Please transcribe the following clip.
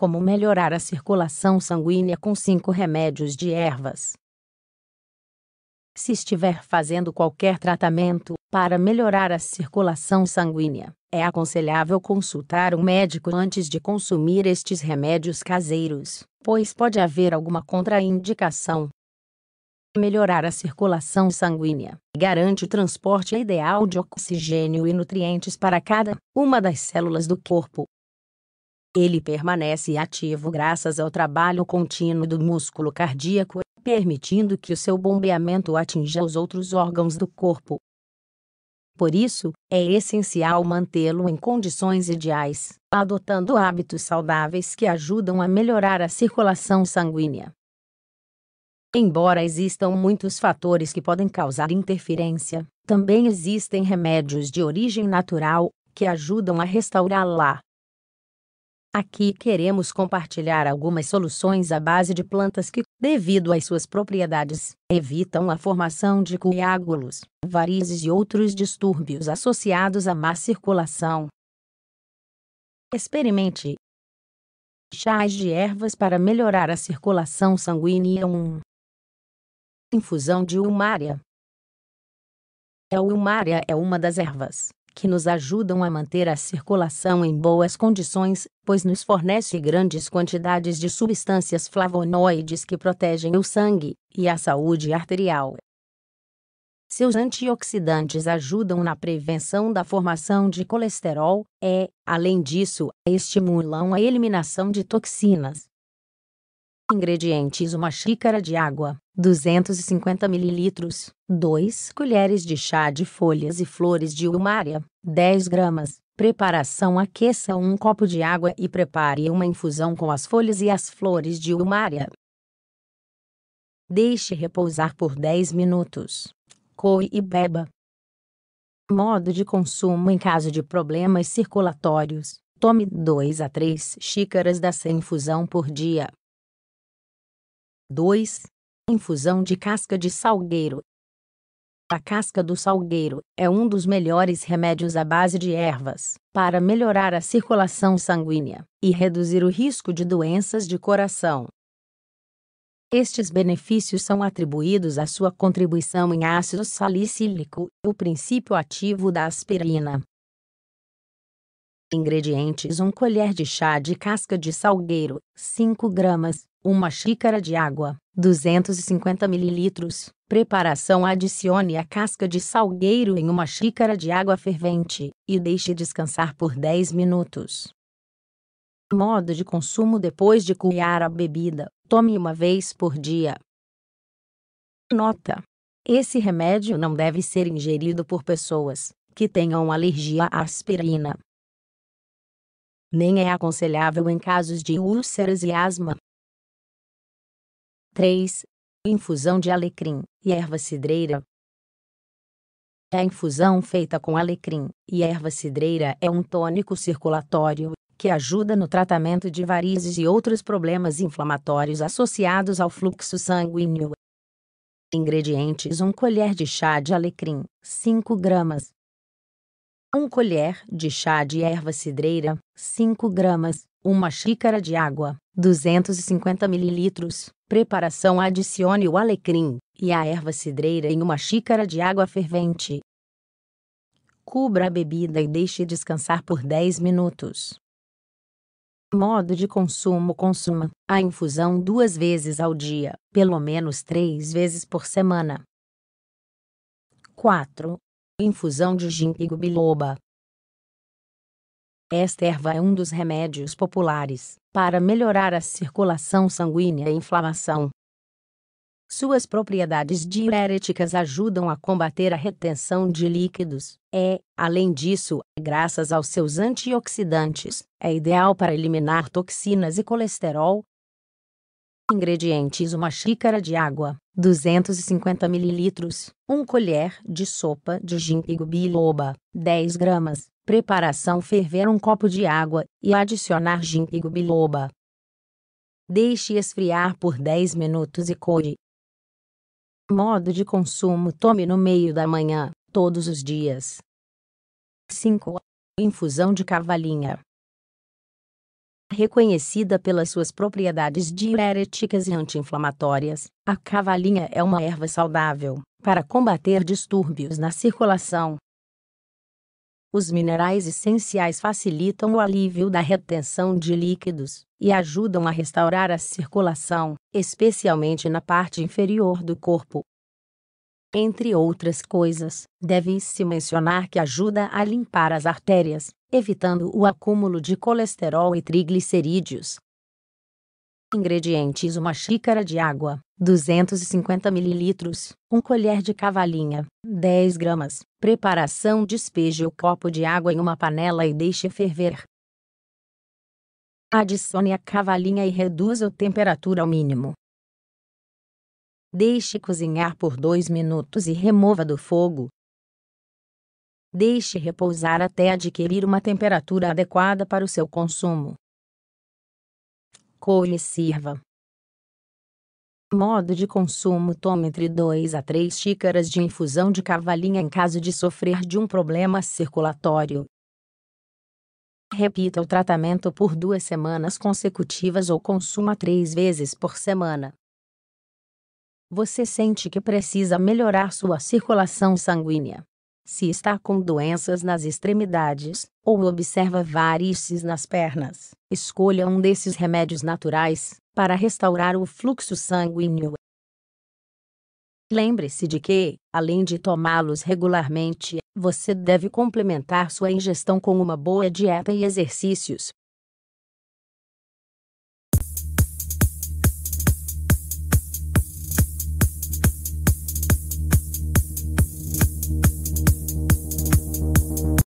como melhorar a circulação sanguínea com cinco remédios de ervas. Se estiver fazendo qualquer tratamento para melhorar a circulação sanguínea, é aconselhável consultar um médico antes de consumir estes remédios caseiros, pois pode haver alguma contraindicação. Melhorar a circulação sanguínea garante o transporte ideal de oxigênio e nutrientes para cada uma das células do corpo. Ele permanece ativo graças ao trabalho contínuo do músculo cardíaco, permitindo que o seu bombeamento atinja os outros órgãos do corpo. Por isso, é essencial mantê-lo em condições ideais, adotando hábitos saudáveis que ajudam a melhorar a circulação sanguínea. Embora existam muitos fatores que podem causar interferência, também existem remédios de origem natural que ajudam a restaurá-la. Aqui queremos compartilhar algumas soluções à base de plantas que, devido às suas propriedades, evitam a formação de coágulos, varizes e outros distúrbios associados à má circulação. Experimente chás de ervas para melhorar a circulação sanguínea 1. Infusão de umária. A é, umária é uma das ervas que nos ajudam a manter a circulação em boas condições, pois nos fornece grandes quantidades de substâncias flavonoides que protegem o sangue e a saúde arterial. Seus antioxidantes ajudam na prevenção da formação de colesterol e, além disso, estimulam a eliminação de toxinas. Ingredientes: uma xícara de água, 250 ml, 2 colheres de chá de folhas e flores de umária, 10 gramas. Preparação: aqueça um copo de água e prepare uma infusão com as folhas e as flores de umária. Deixe repousar por 10 minutos. Coe e beba. Modo de consumo: em caso de problemas circulatórios, tome 2 a 3 xícaras dessa infusão por dia. 2. Infusão de casca de salgueiro. A casca do salgueiro é um dos melhores remédios à base de ervas para melhorar a circulação sanguínea e reduzir o risco de doenças de coração. Estes benefícios são atribuídos à sua contribuição em ácido salicílico, o princípio ativo da aspirina. Ingredientes: 1 colher de chá de casca de salgueiro, 5 gramas. 1 xícara de água, 250 ml. Preparação Adicione a casca de salgueiro em uma xícara de água fervente e deixe descansar por 10 minutos. Modo de consumo depois de cuiar a bebida. Tome uma vez por dia. Nota: Esse remédio não deve ser ingerido por pessoas que tenham alergia à aspirina. Nem é aconselhável em casos de úlceras e asma. 3. Infusão de alecrim e erva cidreira. A infusão feita com alecrim e erva cidreira é um tônico circulatório que ajuda no tratamento de varizes e outros problemas inflamatórios associados ao fluxo sanguíneo. Ingredientes: 1 colher de chá de alecrim, 5 gramas. 1 colher de chá de erva cidreira, 5 gramas. 1 xícara de água, 250 mililitros. Preparação: adicione o alecrim e a erva cidreira em uma xícara de água fervente. Cubra a bebida e deixe descansar por 10 minutos. Modo de consumo: consuma a infusão duas vezes ao dia, pelo menos três vezes por semana. 4. Infusão de ginkgo biloba esta erva é um dos remédios populares para melhorar a circulação sanguínea e inflamação. Suas propriedades diuréticas ajudam a combater a retenção de líquidos. É, além disso, graças aos seus antioxidantes, é ideal para eliminar toxinas e colesterol. Ingredientes: uma xícara de água, 250 ml, 1 colher de sopa de ginkgo biloba, 10 gramas, Preparação: ferver um copo de água e adicionar ginkgo biloba. Deixe esfriar por 10 minutos e coe. Modo de consumo: tome no meio da manhã, todos os dias. 5. Infusão de cavalinha. Reconhecida pelas suas propriedades diuréticas e anti-inflamatórias, a cavalinha é uma erva saudável para combater distúrbios na circulação, os minerais essenciais facilitam o alívio da retenção de líquidos e ajudam a restaurar a circulação, especialmente na parte inferior do corpo. Entre outras coisas, deve-se mencionar que ajuda a limpar as artérias, evitando o acúmulo de colesterol e triglicerídeos. Ingredientes: uma xícara de água, 250 ml, 1 colher de cavalinha, 10 gramas. Preparação: despeje o copo de água em uma panela e deixe ferver. Adicione a cavalinha e reduza a temperatura ao mínimo. Deixe cozinhar por 2 minutos e remova do fogo. Deixe repousar até adquirir uma temperatura adequada para o seu consumo. Coe e sirva. Modo de consumo: tome entre 2 a 3 xícaras de infusão de cavalinha em caso de sofrer de um problema circulatório. Repita o tratamento por duas semanas consecutivas ou consuma três vezes por semana. Você sente que precisa melhorar sua circulação sanguínea. Se está com doenças nas extremidades ou observa varizes nas pernas, escolha um desses remédios naturais para restaurar o fluxo sanguíneo. Lembre-se de que, além de tomá-los regularmente, você deve complementar sua ingestão com uma boa dieta e exercícios.